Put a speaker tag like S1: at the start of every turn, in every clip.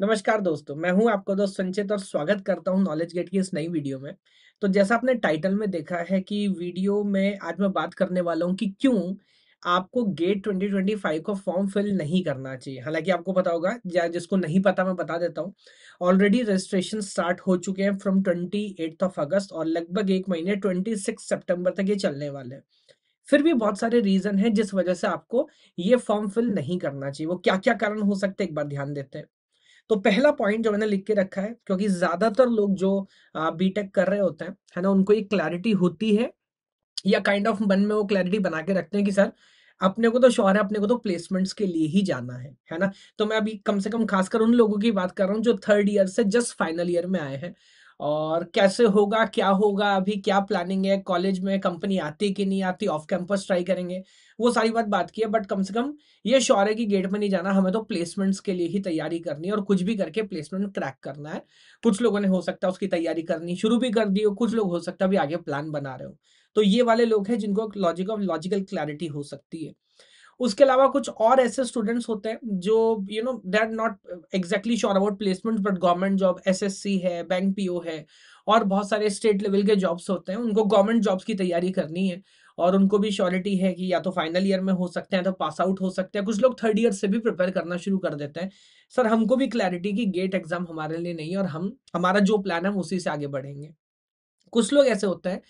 S1: नमस्कार दोस्तों मैं हूं आपका दोस्त संचित और स्वागत करता हूं नॉलेज गेट की इस नई वीडियो में तो जैसा आपने टाइटल में देखा है कि वीडियो में आज मैं बात करने वाला हूं कि क्यों आपको गेट 2025 को फॉर्म फिल नहीं करना चाहिए हालांकि आपको पता होगा या जिसको नहीं पता मैं बता देता हूँ ऑलरेडी रजिस्ट्रेशन स्टार्ट हो चुके हैं फ्रॉम ट्वेंटी ऑफ अगस्त और लगभग एक महीने ट्वेंटी सिक्स तक ये चलने वाले हैं फिर भी बहुत सारे रीजन है जिस वजह से आपको ये फॉर्म फिल नहीं करना चाहिए वो क्या क्या कारण हो सकते हैं एक बार ध्यान देते हैं तो पहला पॉइंट जो मैंने लिख के रखा है क्योंकि ज्यादातर लोग जो बीटेक कर रहे होते हैं है ना उनको एक क्लैरिटी होती है या काइंड ऑफ मन में वो क्लैरिटी बना के रखते हैं कि सर अपने को तो श्योर है अपने को तो प्लेसमेंट्स के लिए ही जाना है है ना तो मैं अभी कम से कम खासकर उन लोगों की बात कर रहा हूँ जो थर्ड ईयर से जस्ट फाइनल ईयर में आए हैं और कैसे होगा क्या होगा अभी क्या प्लानिंग है कॉलेज में कंपनी आती कि नहीं आती ऑफ कैंपस ट्राई करेंगे वो सारी बात बात की है बट कम से कम ये श्योर है कि गेट में नहीं जाना हमें तो प्लेसमेंट्स के लिए ही तैयारी करनी है और कुछ भी करके प्लेसमेंट क्रैक करना है कुछ लोगों ने हो सकता है उसकी तैयारी करनी शुरू भी कर दी हो कुछ लोग हो सकता है अभी आगे प्लान बना रहे हो तो ये वाले लोग हैं जिनको लॉजिक ऑफ लॉजिकल क्लैरिटी हो सकती है उसके अलावा कुछ और ऐसे स्टूडेंट्स होते हैं जो you know they are not exactly sure about placement but government job SSC है बैंक पीओ है और बहुत सारे स्टेट लेवल के जॉब्स होते हैं उनको गवर्नमेंट जॉब्स की तैयारी करनी है और उनको भी श्योरिटी है कि या तो फाइनल ईयर में हो सकते हैं तो पास आउट हो सकते हैं कुछ लोग थर्ड ईयर से भी प्रिपेयर करना शुरू कर देते हैं सर हमको भी क्लैरिटी की गेट एग्जाम हमारे लिए नहीं और हम हमारा जो प्लान है हम उसी से आगे बढ़ेंगे कुछ लोग ऐसे होते हैं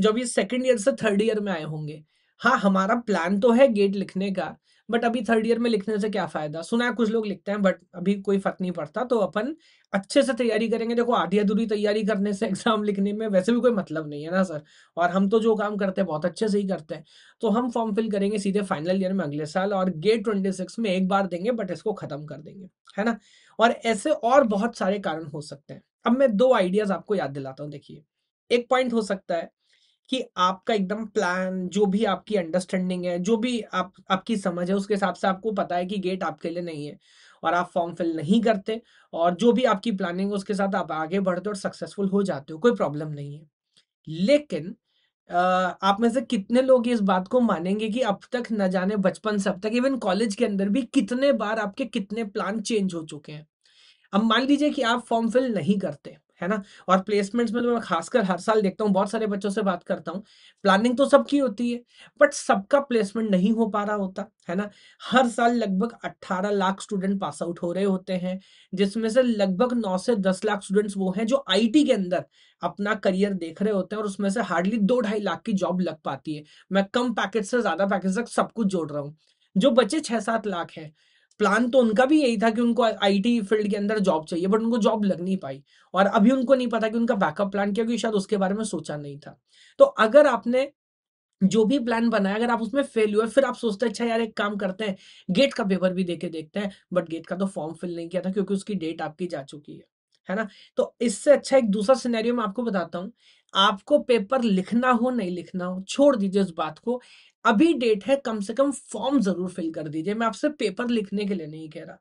S1: जो अभी सेकेंड ईयर से थर्ड ईयर में आए होंगे हाँ हमारा प्लान तो है गेट लिखने का बट अभी थर्ड ईयर में लिखने से क्या फायदा सुना है कुछ लोग लिखते हैं बट अभी कोई फर्क नहीं पड़ता तो अपन अच्छे से तैयारी करेंगे देखो आधी अधूरी तैयारी करने से एग्जाम लिखने में वैसे भी कोई मतलब नहीं है ना सर और हम तो जो काम करते हैं बहुत अच्छे से ही करते हैं तो हम फॉर्म फिल करेंगे सीधे फाइनल ईयर में अगले साल और गेट ट्वेंटी सिक्स में एक बार देंगे बट इसको खत्म कर देंगे है ना और ऐसे और बहुत सारे कारण हो सकते हैं अब मैं दो आइडियाज आपको याद दिलाता हूँ देखिए एक पॉइंट हो सकता है कि आपका एकदम प्लान जो भी आपकी अंडरस्टैंडिंग है जो भी आप आपकी समझ है उसके हिसाब से आपको पता है कि गेट आपके लिए नहीं है और आप फॉर्म फिल नहीं करते और जो भी आपकी प्लानिंग है उसके साथ आप आगे बढ़ते और सक्सेसफुल हो जाते हो कोई प्रॉब्लम नहीं है लेकिन आप में से कितने लोग इस बात को मानेंगे कि अब तक न जाने बचपन से अब तक इवन कॉलेज के अंदर भी कितने बार आपके कितने प्लान चेंज हो चुके हैं अब मान लीजिए कि आप फॉर्म फिल नहीं करते है ना और प्लेसमेंट्स में तो मैं खासकर हर साल देखता हूँ बहुत सारे बच्चों से बात करता हूँ प्लानिंग तो सबकी होती है बट सबका प्लेसमेंट नहीं हो पा रहा होता है ना हर साल लगभग 18 लाख स्टूडेंट पास आउट हो रहे होते हैं जिसमें से लगभग 9 से 10 लाख स्टूडेंट्स वो हैं जो आईटी के अंदर अपना करियर देख रहे होते हैं और उसमें से हार्डली दो ढाई लाख की जॉब लग पाती है मैं कम पैकेज से ज्यादा पैकेज तक सब कुछ जोड़ रहा हूँ जो बच्चे छह सात लाख है प्लान तो उनका भी यही था कि उनको आईटी फील्ड के अंदर जॉब चाहिए बट उनको जॉब लग नहीं पाई और अभी उनको नहीं पता कि उनका बैकअप प्लान क्या क्योंकि शायद उसके बारे में सोचा नहीं था तो अगर आपने जो भी प्लान बनाया अगर आप उसमें फेल हुए फिर आप सोचते हैं अच्छा यार एक काम करते हैं गेट का पेपर भी देके देखते हैं बट गेट का तो फॉर्म फिल नहीं किया था क्योंकि उसकी डेट आपकी जा चुकी है है ना तो इससे अच्छा एक दूसरा सिनेरियो मैं आपको बताता हूँ आपको पेपर लिखना हो नहीं लिखना हो छोड़ दीजिए उस बात को अभी डेट है कम से कम फॉर्म जरूर फिल कर दीजिए मैं आपसे पेपर लिखने के लिए नहीं कह रहा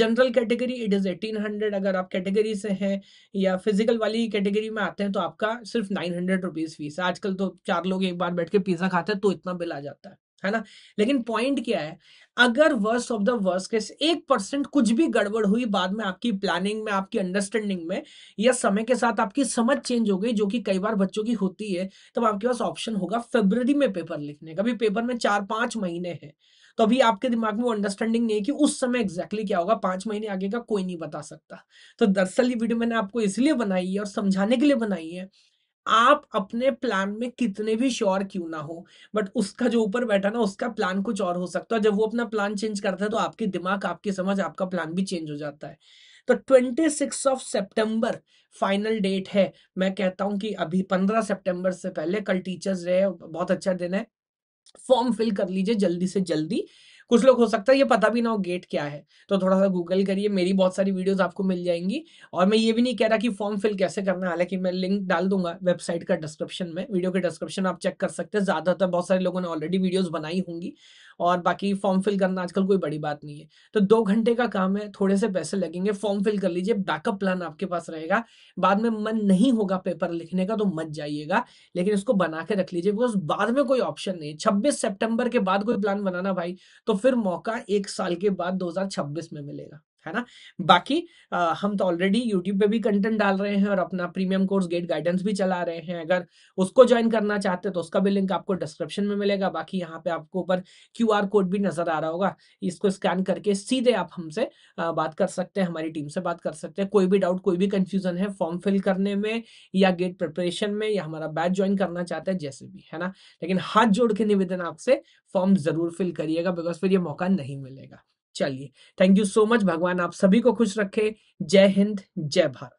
S1: general category it is eighteen hundred अगर आप कैटेगरी से हैं या फिजिकल वाली कैटेगरी में आते हैं तो आपका सिर्फ नाइन हंड्रेड रुपीज फीस आजकल तो चार लोग एक बार बैठ के पिज्जा खाते हैं तो इतना बिल आ जाता है है ना लेकिन पॉइंट क्या है अगर worst of the worst case एक परसेंट कुछ भी गड़बड़ हुई बाद में आपकी प्लानिंग में आपकी अंडरस्टैंडिंग में या समय के साथ आपकी समझ चेंज हो गई जो कि कई बार बच्चों की होती है तब तो आपके पास ऑप्शन होगा फेब्रवरी में पेपर लिखने का भी पेपर में चार पांच महीने हैं तो अभी आपके दिमाग में वो अंडरस्टैंडिंग नहीं है कि उस समय एग्जैक्टली exactly क्या होगा पांच महीने आगे का कोई नहीं बता सकता तो दरअसल ये वीडियो मैंने आपको इसलिए बनाई है और समझाने के लिए बनाई है आप अपने प्लान में कितने भी श्योर क्यों ना हो बट उसका जो ऊपर बैठा ना उसका प्लान कुछ और हो सकता है जब वो अपना प्लान चेंज करता है तो आपके दिमाग आपकी समझ आपका प्लान भी चेंज हो जाता है तो twenty six of September final date है मैं कहता हूं कि अभी पंद्रह सेप्टेम्बर से पहले कल टीचर्स डे बहुत अच्छा दिन है फॉर्म फिल कर लीजिए जल्दी से जल्दी कुछ लोग हो सकता है ये पता भी ना हो गेट क्या है तो थोड़ा सा गूगल करिए मेरी बहुत सारी वीडियोस आपको मिल जाएंगी और मैं ये भी नहीं कह रहा कि फॉर्म फिल कैसे करना है हालांकि मैं लिंक डाल दूंगा वेबसाइट का डिस्क्रिप्शन में वीडियो के डिस्क्रिप्शन आप चेक कर सकते हैं ज़्यादातर बहुत सारे लोगों ने ऑलरेडी वीडियोज़ बनाई होंगी और बाकी फॉर्म फिल करना आजकल कोई बड़ी बात नहीं है तो दो घंटे का काम है थोड़े से पैसे लगेंगे फॉर्म फिल कर लीजिए बैकअप प्लान आपके पास रहेगा बाद में मन नहीं होगा पेपर लिखने का तो मत जाइएगा लेकिन इसको बना के रख लीजिए बिकॉज बाद में कोई ऑप्शन नहीं है छब्बीस सेप्टेम्बर के बाद कोई प्लान बनाना भाई तो फिर मौका एक साल के बाद दो में मिलेगा है ना बाकी आ, हम तो ऑलरेडी यूट्यूब पे भी कंटेंट डाल रहे हैं और अपना प्रीमियम कोर्स गेट गाइडेंस भी चला रहे हैं अगर उसको ज्वाइन करना चाहते हैं तो उसका भी लिंक आपको डिस्क्रिप्शन में मिलेगा बाकी यहाँ पे आपको ऊपर क्यू कोड भी नजर आ रहा होगा इसको स्कैन करके सीधे आप हमसे बात कर सकते हैं हमारी टीम से बात कर सकते हैं कोई भी डाउट कोई भी कंफ्यूजन है फॉर्म फिल करने में या गेट प्रिपरेशन में या हमारा बैच ज्वाइन करना चाहते हैं जैसे भी है ना लेकिन हाथ जोड़ के निवेदन आपसे फॉर्म जरूर फिल करिएगा बिकॉज फिर ये मौका नहीं मिलेगा चलिए थैंक यू सो मच भगवान आप सभी को खुश रखे जय हिंद जय भारत